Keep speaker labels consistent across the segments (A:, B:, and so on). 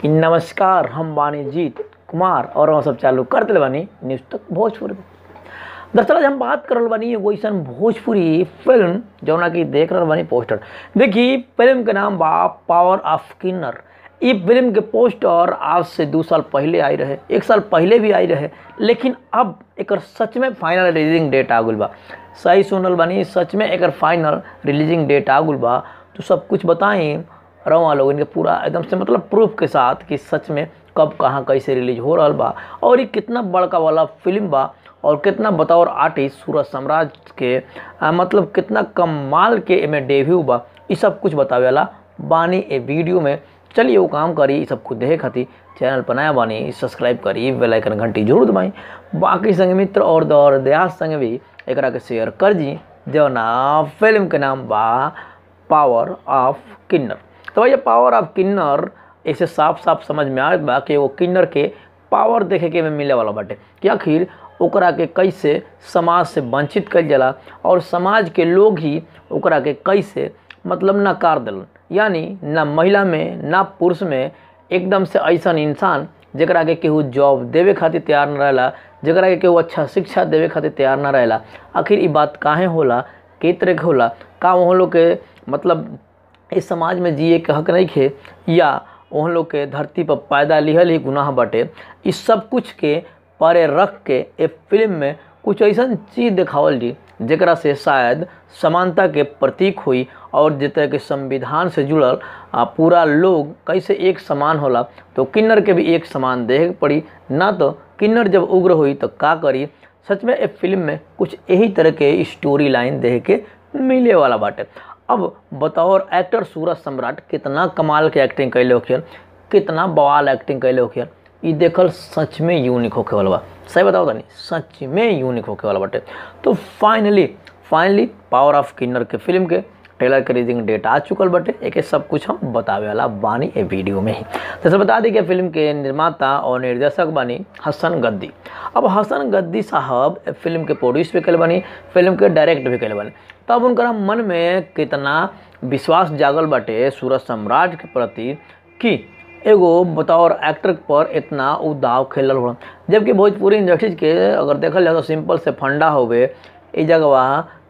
A: कि नमस्कार हम बानी जीत कुमार और हम सब चालू कर दिल बानी न्यूज़ तक भोजपुरी दरअसल आज हम बात कर बानी एगो ऐसा भोजपुरी फिल्म जौना कि देख रहा बानी पोस्टर देखिए फिल्म के नाम बा पावर ऑफ किन्नर ये फिल्म के पोस्टर आज से दो साल पहले आई रहे एक साल पहले भी आई रहे लेकिन अब एक सच में फाइनल रिलीजिंग डेट आ गल बा सही सुनल बानी सच में एक फाइनल रिलीजिंग डेट आ गल बा तो सब कुछ बताएं रवा लोग इनके पूरा एकदम से मतलब प्रूफ के साथ कि सच में कब कहाँ कैसे रिलीज हो रहा बा और ये कितना बड़का वाला फिल्म बा और कितना बतौर आर्टिस्ट सूरज साम्राज्य के आ, मतलब कितना कमाल के एमे डेब्यू बा ये सब कुछ वाला बानी ए वीडियो में चलिए वो काम करी सब कुछ देखे खाती चैनल पर नया बानी सब्सक्राइब करी बेल आइकन घंटी जरूर दबाई बाकी संग मित्र और दौर दयास संग भी एक के शेयर कर जी जो ना फिल्म के नाम बा पावर ऑफ किन्नर तो ये पावर ऑफ किन्नर ऐसे साफ साफ समझ में आया बा कि वो किन्नर के पावर देखे के में मिले वाला बाटे कि आखिर ओकरा के कैसे समाज से वंचित कर जला और समाज के लोग ही ओकरा के कैसे मतलब नकार दल यानी ना महिला में ना पुरुष में एकदम से ऐसा इंसान जरा के केहू जॉब देवे खातिर तैयार न रहला जरा के केहू अच्छा शिक्षा देवे खातिर तैयार न रहला आखिर ये बात काहे होला कई तरह के होला का वहाँ लोग के मतलब इस समाज में जिए के हक नहीं खे या उन लोग के धरती पर पैदा लिहल ही गुनाह बटे इस सब कुछ के परे रख के एक फिल्म में कुछ ऐसा चीज़ दिखावल जी जरा से शायद समानता के प्रतीक हुई और जितने के संविधान से जुड़ल आ पूरा लोग कैसे एक समान होला तो किन्नर के भी एक समान देख पड़ी ना तो किन्नर जब उग्र हुई तो का करी सच में एक फिल्म में कुछ यही तरह के स्टोरी लाइन देख के मिले वाला बाटे अब बताओ एक्टर सूरज सम्राट कितना कमाल के एक्टिंग कैले होखियन कितना बवाल एक्टिंग कैले होखियन ये देखल सच में यूनिक होके वाला बा सही बताओ तो नहीं सच में यूनिक होके वाला बाटे तो finally finally power of Kinnar के फिल्म के टेलर क्रीजिंग डेट आ चुकल बटे एक सब कुछ हम बतावे वाला बानी ए वीडियो में ही जैसे तो बता दी कि फिल्म के निर्माता और निर्देशक बनी हसन गद्दी अब हसन गद्दी साहब फिल्म के प्रोड्यूस भी कल बनी फिल्म के डायरेक्ट भी कल बनी तब उन मन में कितना विश्वास जागल बटे सूरज सम्राट के प्रति कि एगो बतौर एक्टर पर इतना उदाव खेल हो जबकि भोजपुरी इंडस्ट्रीज के अगर देखल जाए तो सिंपल से फंडा होवे ये जगह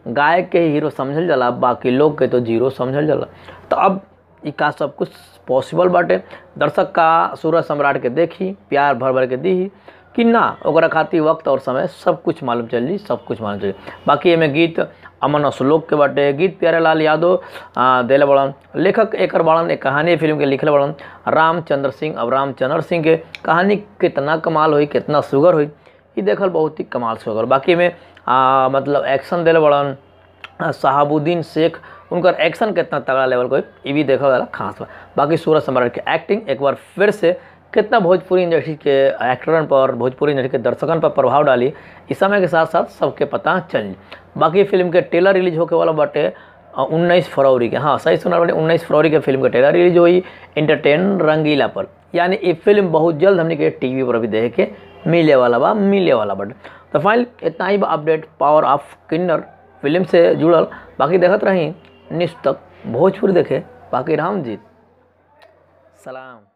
A: गाय के हीरो समझल जाला बाकी लोग के तो जीरो समझल जाला तो अब इका सब कुछ पॉसिबल बाटे दर्शक का सूरज सम्राट के देखी प्यार भर भर के दी कि ना ओकरा खातिर वक्त और समय सब कुछ मालूम चल सब कुछ मालूम चल बाकी एमें गीत अमन श्लोक के बाटे गीत प्यारे लाल यादव दिले बड़न लेखक एकर बड़न एक कहानी फिल्म के लिखल बड़न रामचंद्र सिंह अब रामचंद्र सिंह के कहानी कितना कमाल हुई कितना सुगर हुई ये देखल बहुत ही कमाल से होकर बाकी में आ, मतलब एक्शन दिल बड़न शहाबुद्दीन शेख उनका एक्शन कितना तगड़ा लेवल को ये भी देखा वाला खास बात बाकी सूरज सम्राट के एक्टिंग एक बार फिर से कितना भोजपुरी इंडस्ट्री के एक्टरन पर भोजपुरी इंडस्ट्री के दर्शकन पर प्रभाव डाली इस समय के साथ साथ सबके पता चल बाकी फिल्म के टेलर रिलीज होके वाला बटे उन्नीस फरवरी के हाँ सही सुना बटे उन्नीस फरवरी के फिल्म के टेलर रिलीज हुई इंटरटेन रंगीला पर यानी ये फिल्म बहुत जल्द हमने के टीवी पर भी देखे मिले वाला बा मिले वाला बट तो फाइनल इतना ही update power of Kinnar film से जुड़ल बाकी देखत रही निस्तक भोजपुर भोजपुरी देखे बाकी राम जीत सलाम